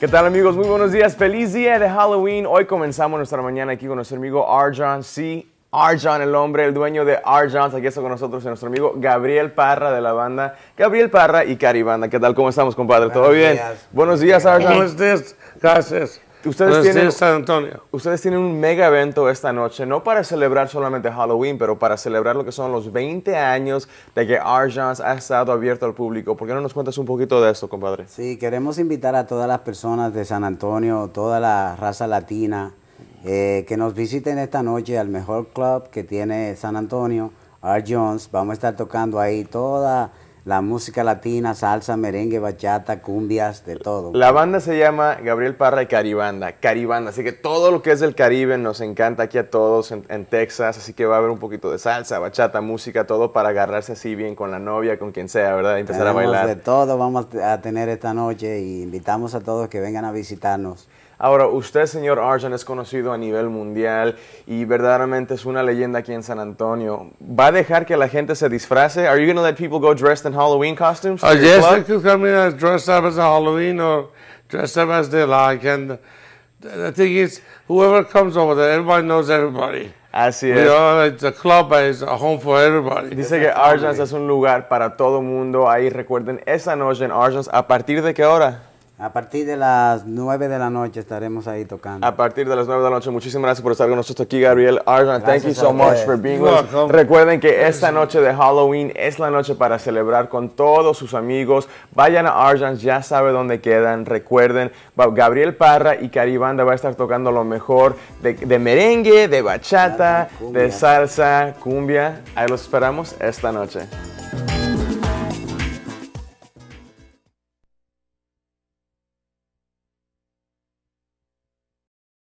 ¿Qué tal amigos? Muy buenos días. Feliz día de Halloween. Hoy comenzamos nuestra mañana aquí con nuestro amigo Arjan. Sí, Arjan, el hombre, el dueño de Arjans. Aquí está con nosotros nuestro amigo Gabriel Parra de la banda Gabriel Parra y Caribanda. ¿Qué tal? ¿Cómo estamos, compadre? ¿Todo bien? Buenos días, Arjan. ¿Cómo estás? Gracias. Ustedes tienen, ustedes tienen un mega evento esta noche, no para celebrar solamente Halloween, pero para celebrar lo que son los 20 años de que Jones ha estado abierto al público. ¿Por qué no nos cuentas un poquito de esto, compadre? Sí, queremos invitar a todas las personas de San Antonio, toda la raza latina, eh, que nos visiten esta noche al mejor club que tiene San Antonio, Jones. Vamos a estar tocando ahí toda la música latina, salsa, merengue, bachata, cumbias, de todo. La banda se llama Gabriel Parra y Caribanda, Caribanda, así que todo lo que es del Caribe nos encanta aquí a todos en, Texas, así que va a haber un poquito de salsa, bachata, música, todo para agarrarse así bien con la novia, con quien sea, ¿verdad? Y empezar a bailar. de todo vamos a tener esta noche y invitamos a todos que vengan a visitarnos. Ahora, usted, señor Arjan, es conocido a nivel mundial y verdaderamente es una leyenda aquí en San Antonio. ¿Va a dejar que la gente se disfrace? Are you going to let people go dressed in Halloween costumes? Uh, yes, club? they could come in dressed up as Halloween or dressed up as they like. And the thing is, whoever comes over there, everybody knows everybody. Así es. You know, club club it's a home for everybody. Dice que Arjans es un lugar para todo mundo. Ahí recuerden, esa noche en Arjans, ¿a partir de qué hora? A partir de las 9 de la noche estaremos ahí tocando. A partir de las 9 de la noche. Muchísimas gracias por estar con nosotros aquí, Gabriel Arjan. Thank you so much for being with us. Recuerden que esta noche de Halloween es la noche para celebrar con todos sus amigos. Vayan a Arjan, ya sabe dónde quedan. Recuerden, Gabriel Parra y Cari Caribanda va a estar tocando lo mejor de, de merengue, de bachata, de salsa, cumbia. Ahí los esperamos esta noche.